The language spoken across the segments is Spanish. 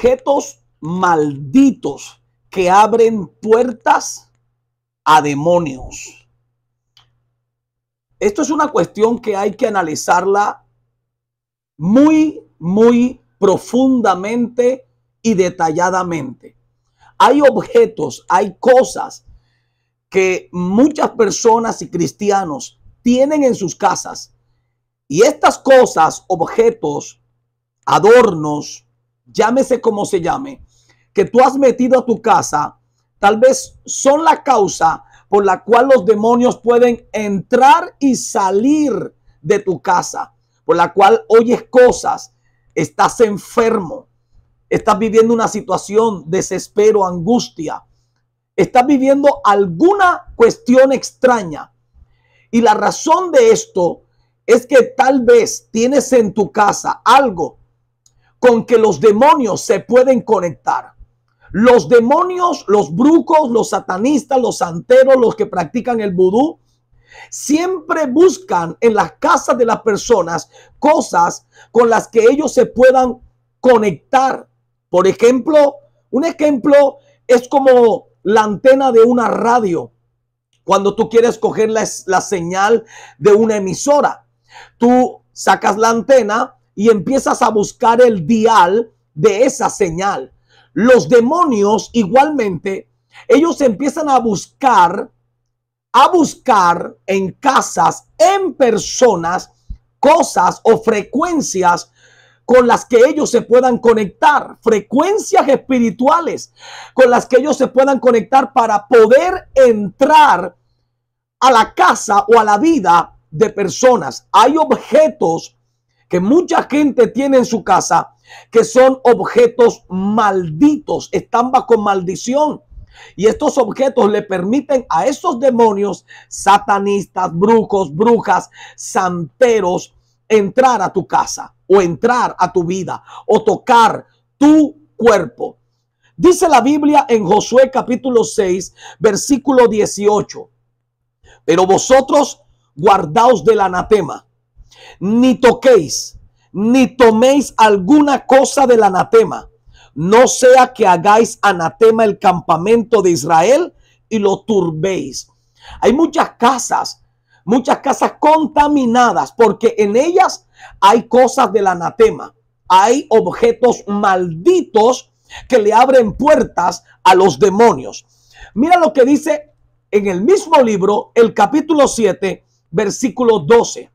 objetos malditos que abren puertas a demonios. Esto es una cuestión que hay que analizarla muy, muy profundamente y detalladamente. Hay objetos, hay cosas que muchas personas y cristianos tienen en sus casas. Y estas cosas, objetos, adornos, llámese como se llame, que tú has metido a tu casa, tal vez son la causa por la cual los demonios pueden entrar y salir de tu casa, por la cual oyes cosas, estás enfermo, estás viviendo una situación, desespero, angustia, estás viviendo alguna cuestión extraña. Y la razón de esto es que tal vez tienes en tu casa algo con que los demonios se pueden conectar. Los demonios, los brucos, los satanistas, los santeros, los que practican el vudú, siempre buscan en las casas de las personas cosas con las que ellos se puedan conectar. Por ejemplo, un ejemplo es como la antena de una radio. Cuando tú quieres coger la, la señal de una emisora, tú sacas la antena, y empiezas a buscar el dial de esa señal. Los demonios igualmente, ellos empiezan a buscar, a buscar en casas, en personas, cosas o frecuencias con las que ellos se puedan conectar, frecuencias espirituales con las que ellos se puedan conectar para poder entrar a la casa o a la vida de personas. Hay objetos que mucha gente tiene en su casa, que son objetos malditos, están bajo maldición. Y estos objetos le permiten a esos demonios, satanistas, brujos, brujas, santeros, entrar a tu casa o entrar a tu vida o tocar tu cuerpo. Dice la Biblia en Josué capítulo 6, versículo 18. Pero vosotros guardaos del anatema ni toquéis, ni toméis alguna cosa del anatema, no sea que hagáis anatema el campamento de Israel y lo turbéis. Hay muchas casas, muchas casas contaminadas, porque en ellas hay cosas del anatema, hay objetos malditos que le abren puertas a los demonios. Mira lo que dice en el mismo libro, el capítulo 7, versículo 12.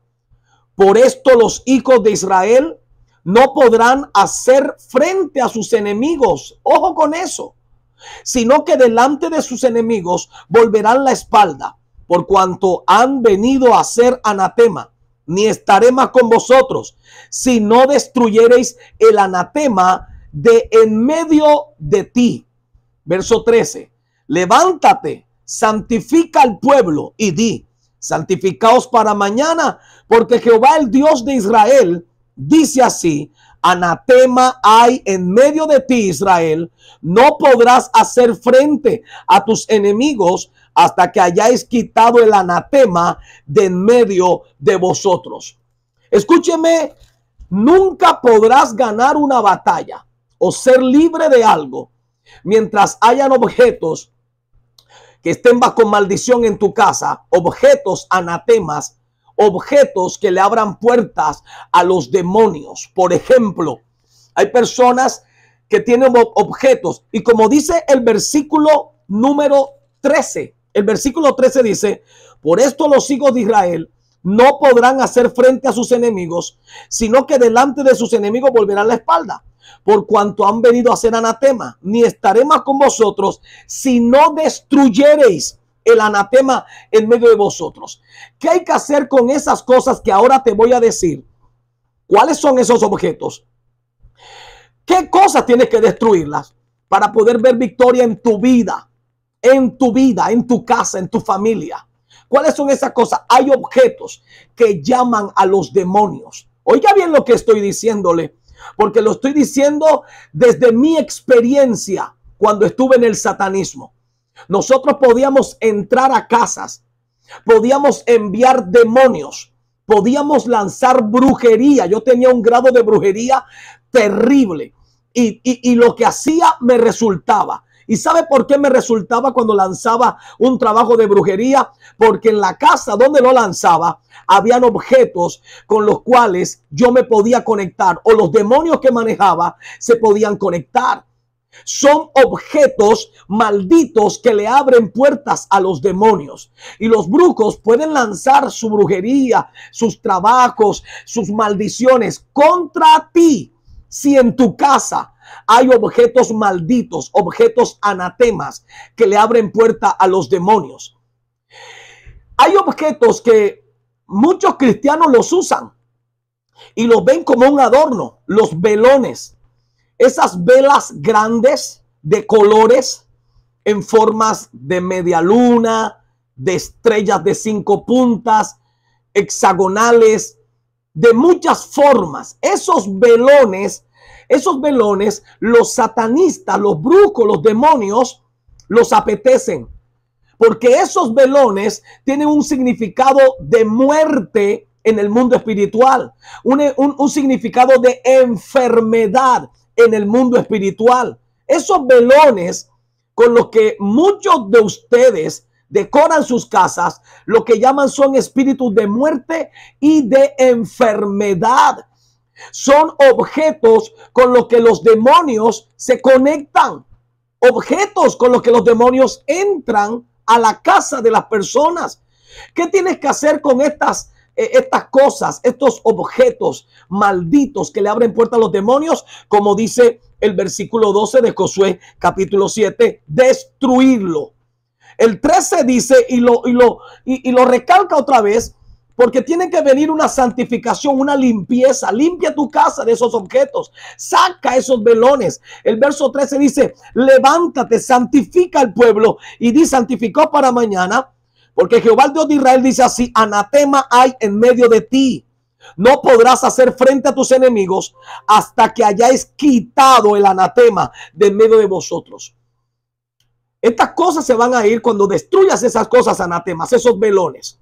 Por esto los hijos de Israel no podrán hacer frente a sus enemigos. Ojo con eso. Sino que delante de sus enemigos volverán la espalda, por cuanto han venido a ser anatema. Ni estaré más con vosotros, si no destruyereis el anatema de en medio de ti. Verso 13. Levántate, santifica al pueblo y di, santificaos para mañana, porque Jehová el Dios de Israel dice así, anatema hay en medio de ti Israel, no podrás hacer frente a tus enemigos hasta que hayáis quitado el anatema de en medio de vosotros. Escúcheme, nunca podrás ganar una batalla o ser libre de algo mientras hayan objetos que estén bajo maldición en tu casa, objetos anatemas, objetos que le abran puertas a los demonios. Por ejemplo, hay personas que tienen objetos y como dice el versículo número 13, el versículo 13 dice, por esto los hijos de Israel no podrán hacer frente a sus enemigos, sino que delante de sus enemigos volverán la espalda por cuanto han venido a ser anatema, ni estaré más con vosotros si no destruyereis el anatema en medio de vosotros. ¿Qué hay que hacer con esas cosas que ahora te voy a decir? ¿Cuáles son esos objetos? ¿Qué cosas tienes que destruirlas para poder ver victoria en tu vida, en tu vida, en tu casa, en tu familia? ¿Cuáles son esas cosas? Hay objetos que llaman a los demonios. Oiga bien lo que estoy diciéndole porque lo estoy diciendo desde mi experiencia cuando estuve en el satanismo. Nosotros podíamos entrar a casas, podíamos enviar demonios, podíamos lanzar brujería. Yo tenía un grado de brujería terrible y, lo que hacía me resultaba. ¿Y sabe por qué me resultaba cuando lanzaba un trabajo de brujería? Porque en la casa donde lo lanzaba habían objetos con los cuales yo me podía conectar o los demonios que manejaba se podían conectar. Son objetos malditos que le abren puertas a los demonios. Y los brujos pueden lanzar su brujería, sus trabajos, sus maldiciones contra ti. Si en tu casa hay objetos malditos, objetos anatemas que le abren puerta a los demonios. Hay objetos que muchos cristianos los usan y los ven como un adorno, los velones, esas velas grandes de colores en formas de media luna, de estrellas de cinco puntas, hexagonales, de muchas formas. Esos velones esos velones, los satanistas, los brujos, los demonios, los apetecen. Porque esos velones tienen un significado de muerte en el mundo espiritual, un, un significado de enfermedad en el mundo espiritual. Esos velones con los que muchos de ustedes decoran sus casas, lo que llaman son espíritus de muerte y de enfermedad son objetos con los que los demonios se conectan, objetos con los que los demonios entran a la casa de las personas. ¿Qué tienes que hacer con estas eh, estas cosas, estos objetos malditos que le abren puerta a los demonios, como dice el versículo 12 de Josué capítulo 7, destruirlo. El 13 dice y lo, y lo, y lo recalca otra vez porque tiene que venir una santificación, una limpieza. Limpia tu casa de esos objetos. Saca esos velones. El verso 13 dice, levántate, santifica al pueblo. Y di, santificó para mañana. Porque Jehová Dios de Israel dice así, anatema hay en medio de ti. No podrás hacer frente a tus enemigos hasta que hayáis quitado el anatema de medio de vosotros. Estas cosas se van a ir cuando destruyas esas cosas, anatemas, esos velones.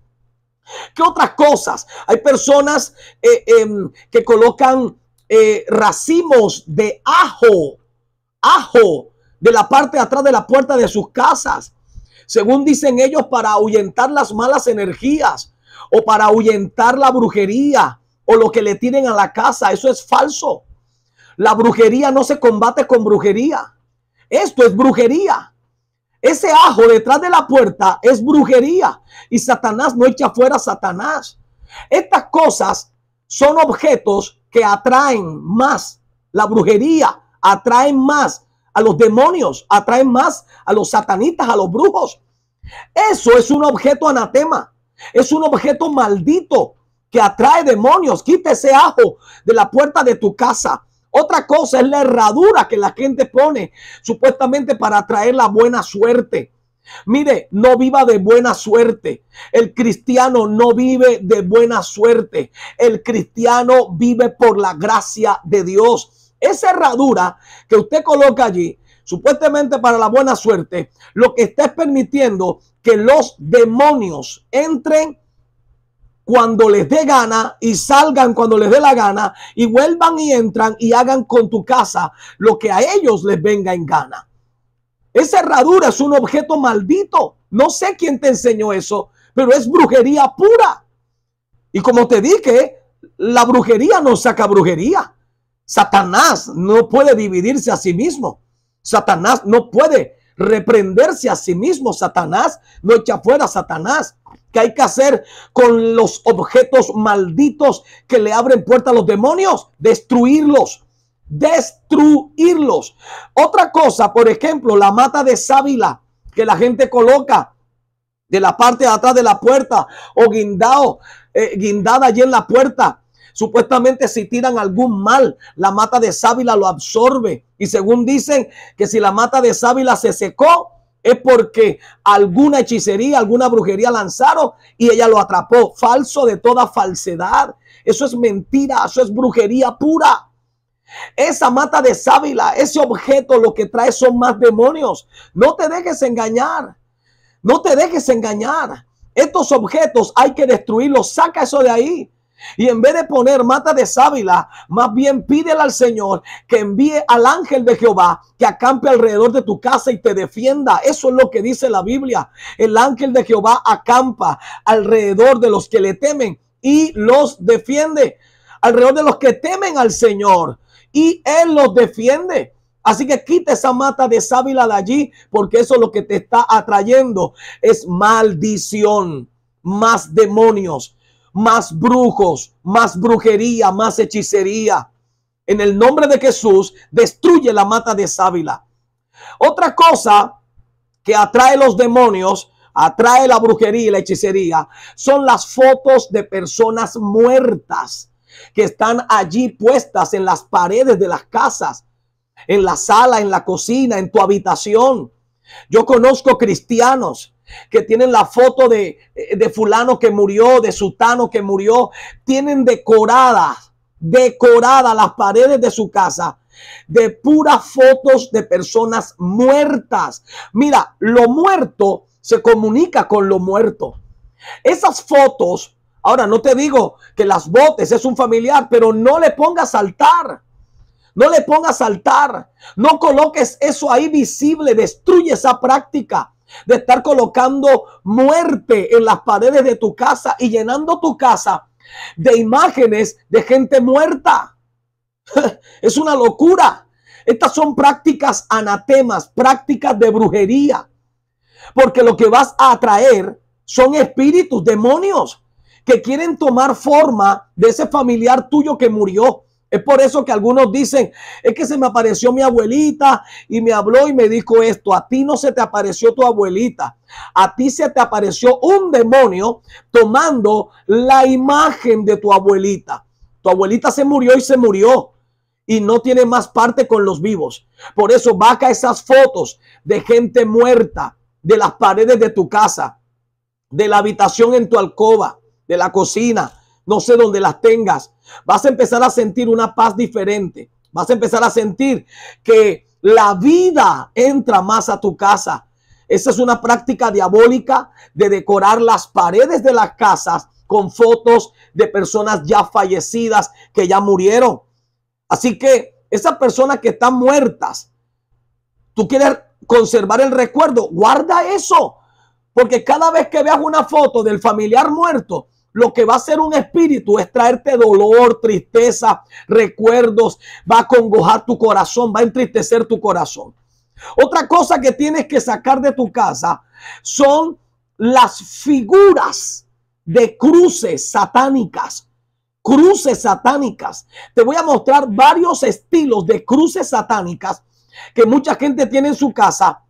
¿Qué otras cosas? Hay personas eh, em, que colocan eh, racimos de ajo, ajo, de la parte de atrás de la puerta de sus casas, según dicen ellos, para ahuyentar las malas energías o para ahuyentar la brujería o lo que le tienen a la casa. Eso es falso. La brujería no se combate con brujería. Esto es brujería. Ese ajo detrás de la puerta es brujería y Satanás no echa fuera a Satanás. Estas cosas son objetos que atraen más la brujería, atraen más a los demonios, atraen más a los satanistas, a los brujos. Eso es un objeto anatema, es un objeto maldito que atrae demonios. Quita ese ajo de la puerta de tu casa. Otra cosa es la herradura que la gente pone supuestamente para atraer la buena suerte. Mire, no viva de buena suerte. El cristiano no vive de buena suerte. El cristiano vive por la gracia de Dios. Esa herradura que usted coloca allí, supuestamente para la buena suerte, lo que está permitiendo que los demonios entren cuando les dé gana y salgan cuando les dé la gana y vuelvan y entran y hagan con tu casa lo que a ellos les venga en gana. Esa herradura es un objeto maldito. No sé quién te enseñó eso, pero es brujería pura. Y como te dije, la brujería no saca brujería. Satanás no puede dividirse a sí mismo. Satanás no puede reprenderse a sí mismo. Satanás no echa fuera Satanás que hay que hacer con los objetos malditos que le abren puerta a los demonios, destruirlos, destruirlos. Otra cosa, por ejemplo, la mata de sábila que la gente coloca de la parte de atrás de la puerta o guindado, eh, guindada allí en la puerta. Supuestamente si tiran algún mal, la mata de sábila lo absorbe. Y según dicen que si la mata de sábila se secó, es porque alguna hechicería, alguna brujería lanzaron y ella lo atrapó. Falso de toda falsedad. Eso es mentira, eso es brujería pura. Esa mata de sábila, ese objeto lo que trae son más demonios. No te dejes engañar. No te dejes engañar. Estos objetos hay que destruirlos. Saca eso de ahí. Y en vez de poner mata de sábila, más bien pídele al Señor que envíe al ángel de Jehová que acampe alrededor de tu casa y te defienda. Eso es lo que dice la Biblia. El ángel de Jehová acampa alrededor de los que le temen y los defiende. Alrededor de los que temen al Señor y Él los defiende. Así que quita esa mata de sábila de allí, porque eso es lo que te está atrayendo. Es maldición, más demonios más brujos, más brujería, más hechicería. En el nombre de Jesús, destruye la mata de sábila. Otra cosa que atrae los demonios, atrae la brujería y la hechicería, son las fotos de personas muertas que están allí puestas en las paredes de las casas, en la sala, en la cocina, en tu habitación. Yo conozco cristianos que tienen la foto eh, de, fulano que murió, de sutano que murió, tienen decoradas, decoradas las paredes de su casa de puras fotos de personas muertas. Mira, lo muerto se comunica con lo muerto. Esas fotos, ahora no te digo que las botes es un familiar, pero no le pongas altar. No le pongas altar. No coloques eso ahí visible. Destruye esa práctica de estar colocando muerte en las paredes de tu casa y llenando tu casa de imágenes de gente muerta. es una locura. Estas son prácticas anatemas, prácticas de brujería. Porque lo que vas a atraer son espíritus, demonios, que quieren tomar forma de ese familiar tuyo que murió, es por eso que algunos dicen, es que se me apareció mi abuelita y me habló y me dijo esto, a ti no se te apareció tu abuelita, a ti se te apareció un demonio tomando la imagen de tu abuelita. Tu abuelita se murió y se murió y no tiene más parte con los vivos. Por eso baja esas fotos de gente muerta de las paredes de tu casa, de la habitación en tu alcoba, de la cocina, no sé dónde las tengas, vas a empezar a sentir una paz diferente. Vas a empezar a sentir que la vida entra más a tu casa. Esa es una práctica diabólica de decorar las paredes de las casas con fotos de personas ya fallecidas que ya murieron. Así que esas personas que están muertas, tú quieres conservar el recuerdo, guarda eso. Porque cada vez que veas una foto del familiar muerto, lo que va a ser un espíritu es traerte dolor, tristeza, recuerdos, va a congojar tu corazón, va a entristecer tu corazón. Otra cosa que tienes que sacar de tu casa son las figuras de cruces satánicas. Cruces satánicas. Te voy a mostrar varios estilos de cruces satánicas que mucha gente tiene en su casa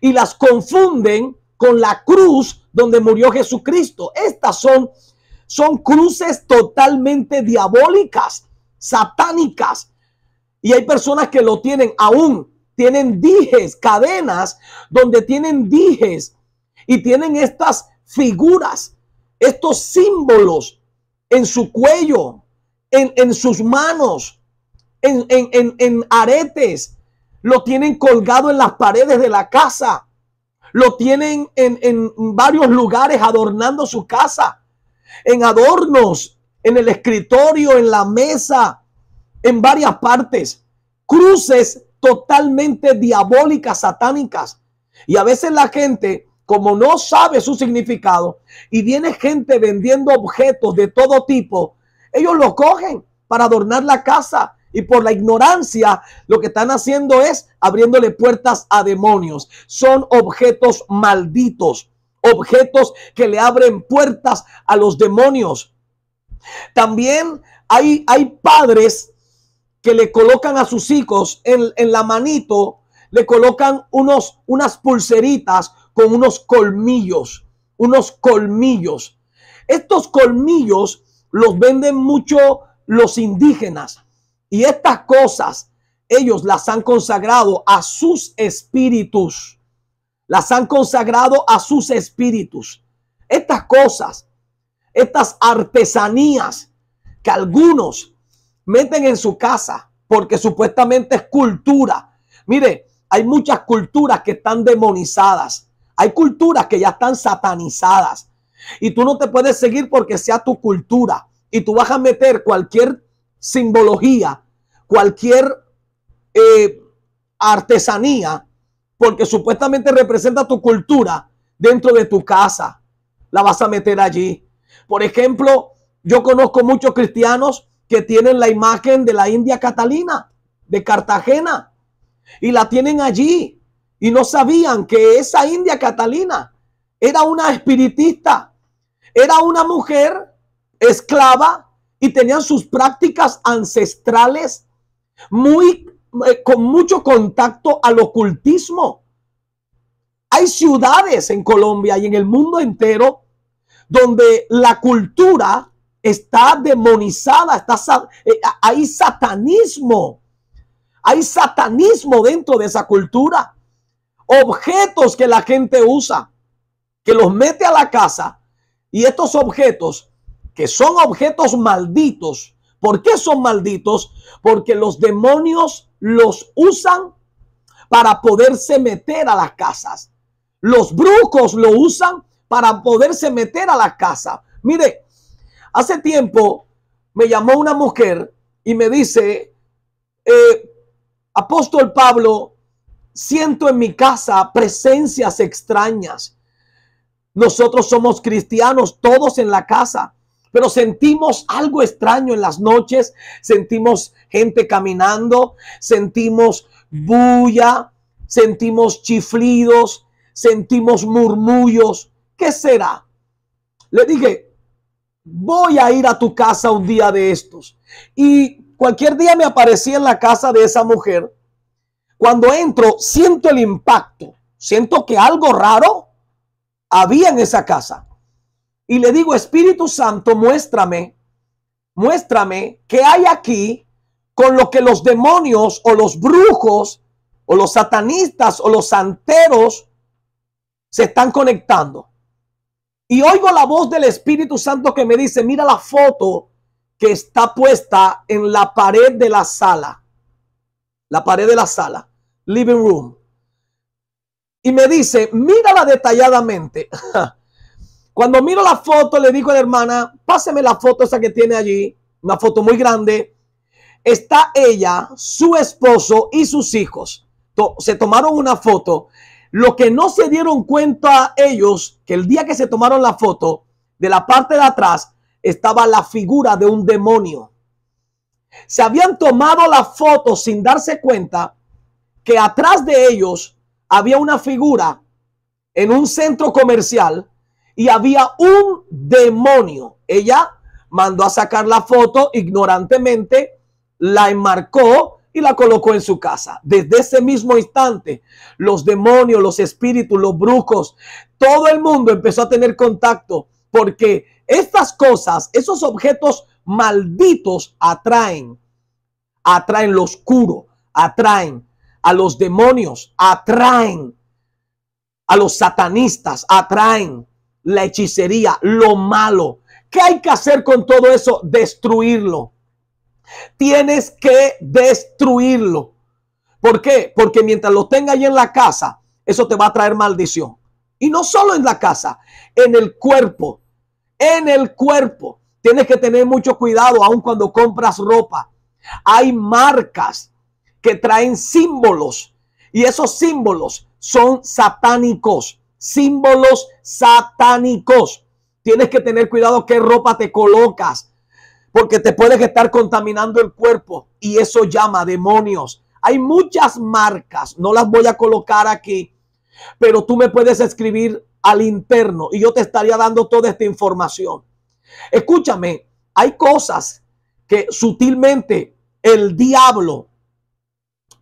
y las confunden con la cruz donde murió Jesucristo. Estas son son cruces totalmente diabólicas, satánicas. Y hay personas que lo tienen aún, tienen dijes, cadenas, donde tienen dijes y tienen estas figuras, estos símbolos en su cuello, en, sus manos, en, en, en aretes, lo tienen colgado en las paredes de la casa, lo tienen en, en varios lugares adornando su casa en adornos, en el escritorio, en la mesa, en varias partes. Cruces totalmente diabólicas, satánicas. Y a veces la gente, como no sabe su significado, y viene gente vendiendo objetos de todo tipo, ellos los cogen para adornar la casa. Y por la ignorancia, lo que están haciendo es abriéndole puertas a demonios. Son objetos malditos objetos que le abren puertas a los demonios. También hay, hay padres que le colocan a sus hijos en, en la manito, le colocan unos, unas pulseritas con unos colmillos, unos colmillos. Estos colmillos los venden mucho los indígenas y estas cosas ellos las han consagrado a sus espíritus las han consagrado a sus espíritus. Estas cosas, estas artesanías que algunos meten en su casa porque supuestamente es cultura. Mire, hay muchas culturas que están demonizadas. Hay culturas que ya están satanizadas. Y tú no te puedes seguir porque sea tu cultura. Y tú vas a meter cualquier simbología, cualquier eh, artesanía porque supuestamente representa tu cultura dentro de tu casa. La vas a meter allí. Por ejemplo, yo conozco muchos cristianos que tienen la imagen de la India Catalina, de Cartagena, y la tienen allí. Y no sabían que esa India Catalina era una espiritista, era una mujer esclava y tenían sus prácticas ancestrales muy eh, con mucho contacto al ocultismo. Hay ciudades en Colombia y en el mundo entero donde la cultura está demonizada, está, eh, hay satanismo. Hay satanismo dentro de esa cultura. Objetos que la gente usa, que los mete a la casa y estos objetos, que son objetos malditos, ¿Por qué son malditos? Porque los demonios los usan para poderse meter a las casas. Los brujos lo usan para poderse meter a la casa. Mire, hace tiempo me llamó una mujer y me dice, eh, apóstol Pablo, siento en mi casa presencias extrañas. Nosotros somos cristianos todos en la casa, pero sentimos algo extraño en las noches, sentimos gente caminando, sentimos bulla, sentimos chiflidos, sentimos murmullos. ¿Qué será? Le dije, voy a ir a tu casa un día de estos. Y cualquier día me aparecía en la casa de esa mujer. Cuando entro, siento el impacto, siento que algo raro había en esa casa y le digo, Espíritu Santo, muéstrame, muéstrame qué hay aquí con lo que los demonios o los brujos o los satanistas o los santeros se están conectando. Y oigo la voz del Espíritu Santo que me dice, mira la foto que está puesta en la pared de la sala. La pared de la sala, living room. Y me dice, mírala detalladamente. Cuando miro la foto, le digo a la hermana, páseme la foto esa que tiene allí, una foto muy grande. Está ella, su esposo y sus hijos. Se tomaron una foto. Lo que no se dieron cuenta ellos, que el día que se tomaron la foto, de la parte de atrás estaba la figura de un demonio. Se habían tomado la foto sin darse cuenta que atrás de ellos había una figura en un centro comercial y había un demonio. Ella mandó a sacar la foto ignorantemente, la enmarcó y la colocó en su casa. Desde ese mismo instante, los demonios, los espíritus, los brujos, todo el mundo empezó a tener contacto porque estas cosas, esos objetos malditos atraen, atraen lo oscuro, atraen a los demonios, atraen a los satanistas, atraen la hechicería, lo malo. ¿Qué hay que hacer con todo eso? Destruirlo. Tienes que destruirlo. ¿Por qué? Porque mientras lo tengas ahí en la casa, eso te va a traer maldición. Y no solo en la casa, en el cuerpo. En el cuerpo. Tienes que tener mucho cuidado aun cuando compras ropa. Hay marcas que traen símbolos y esos símbolos son satánicos símbolos satánicos. Tienes que tener cuidado qué ropa te colocas, porque te puedes estar contaminando el cuerpo y eso llama demonios. Hay muchas marcas, no las voy a colocar aquí, pero tú me puedes escribir al interno y yo te estaría dando toda esta información. Escúchame, hay cosas que sutilmente el diablo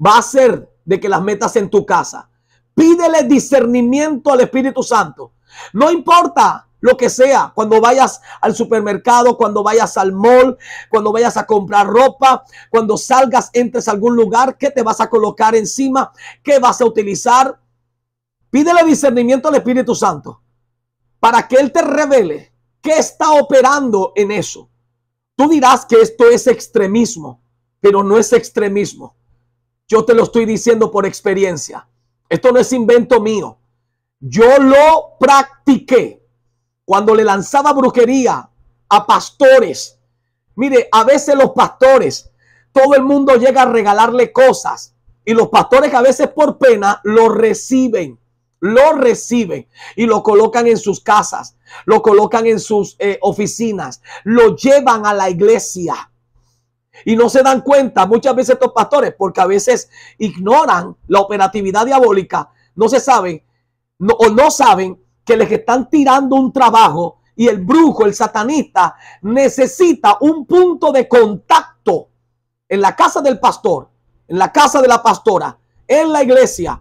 va a hacer de que las metas en tu casa. Pídele discernimiento al Espíritu Santo. No importa lo que sea, cuando vayas al supermercado, cuando vayas al mall, cuando vayas a comprar ropa, cuando salgas, entres a algún lugar, qué te vas a colocar encima, qué vas a utilizar. Pídele discernimiento al Espíritu Santo para que Él te revele qué está operando en eso. Tú dirás que esto es extremismo, pero no es extremismo. Yo te lo estoy diciendo por experiencia. Esto no es invento mío. Yo lo practiqué cuando le lanzaba brujería a pastores. Mire, a veces los pastores, todo el mundo llega a regalarle cosas y los pastores a veces por pena lo reciben, lo reciben y lo colocan en sus casas, lo colocan en sus eh, oficinas, lo llevan a la iglesia. Y no se dan cuenta muchas veces estos pastores porque a veces ignoran la operatividad diabólica. No se saben o no saben que les están tirando un trabajo y el brujo, el satanista, necesita un punto de contacto en la casa del pastor, en la casa de la pastora, en la iglesia,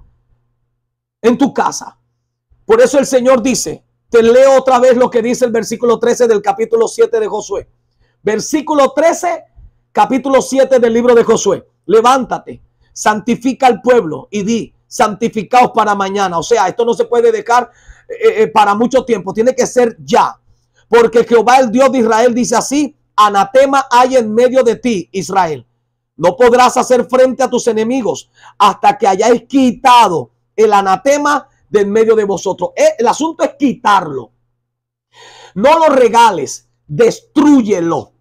en tu casa. Por eso el Señor dice, te leo otra vez lo que dice el versículo 13 del capítulo 7 de Josué. Versículo 13 capítulo 7 del libro de Josué. Levántate, santifica al pueblo y di, santificaos para mañana. O sea, esto no se puede dejar eh, eh, para mucho tiempo, tiene que ser ya. Porque Jehová, el Dios de Israel, dice así, anatema hay en medio de ti, Israel. No podrás hacer frente a tus enemigos hasta que hayáis quitado el anatema de en medio de vosotros. Eh, el asunto es quitarlo. No lo regales, destruyelo.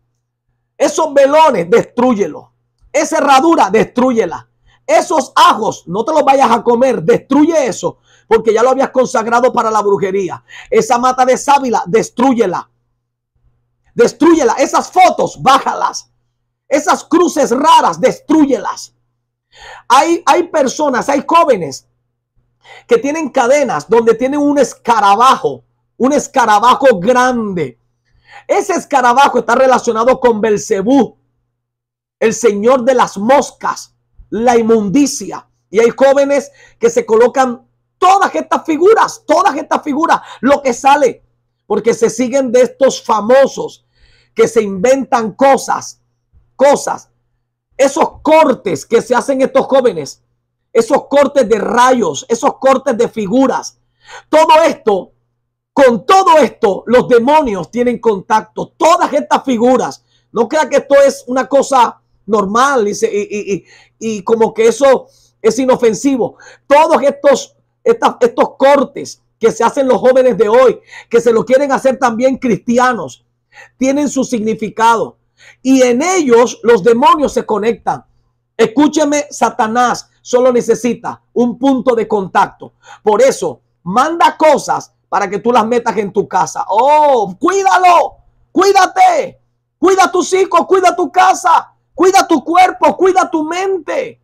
Esos velones, destruyelo. Esa herradura, destruyela. Esos ajos, no te los vayas a comer, destruye eso, porque ya lo habías consagrado para la brujería. Esa mata de sábila, destruyela. Destruyela. Esas fotos, bájalas. Esas cruces raras, destruyelas. Hay, hay personas, hay jóvenes que tienen cadenas donde tienen un escarabajo, un escarabajo grande ese escarabajo está relacionado con Belcebú, el señor de las moscas, la inmundicia. Y hay jóvenes que se colocan todas estas figuras, todas estas figuras, lo que sale, porque se siguen de estos famosos que se inventan cosas, cosas. Esos cortes que se hacen estos jóvenes, esos cortes de rayos, esos cortes de figuras, todo esto con todo esto, los demonios tienen contacto. Todas estas figuras. No crea que esto es una cosa normal y, como que eso es inofensivo. Todos estos, estos cortes que se hacen los jóvenes de hoy, que se lo quieren hacer también cristianos, tienen su significado. Y en ellos los demonios se conectan. Escúcheme, Satanás solo necesita un punto de contacto. Por eso, manda cosas para que tú las metas en tu casa. Oh, cuídalo, cuídate, cuida a tus hijos, cuida tu casa, cuida tu cuerpo, cuida tu mente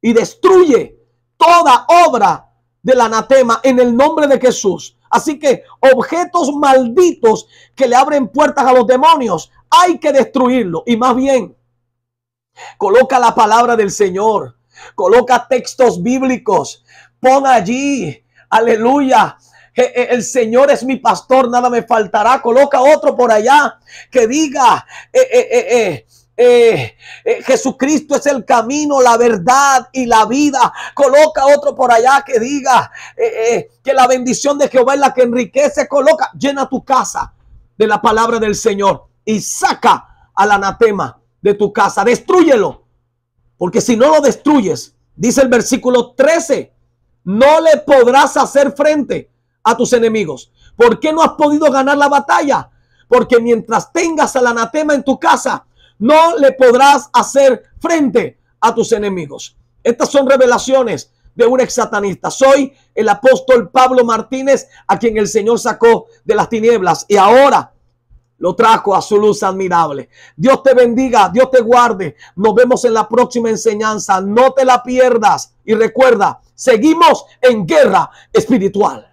y destruye toda obra del anatema en el nombre de Jesús. Así que objetos malditos que le abren puertas a los demonios, hay que destruirlo. Y más bien, coloca la palabra del Señor, coloca textos bíblicos, pon allí, aleluya, eh, el Señor es mi pastor, nada me faltará. Coloca otro por allá que diga, eh, eh, Jesucristo es el camino, la verdad y la vida. Coloca otro por allá que diga que la bendición de Jehová es la que enriquece. Coloca, llena tu casa de la palabra del Señor y saca al anatema de tu casa. Destruyelo, porque si no lo destruyes, dice el versículo 13, no le podrás hacer frente a tus enemigos. ¿Por qué no has podido ganar la batalla? Porque mientras tengas al anatema en tu casa, no le podrás hacer frente a tus enemigos. Estas son revelaciones de un ex satanista. Soy el apóstol Pablo Martínez, a quien el Señor sacó de las tinieblas y ahora lo trajo a su luz admirable. Dios te bendiga, Dios te guarde. Nos vemos en la próxima enseñanza. No te la pierdas. Y recuerda, seguimos en guerra espiritual.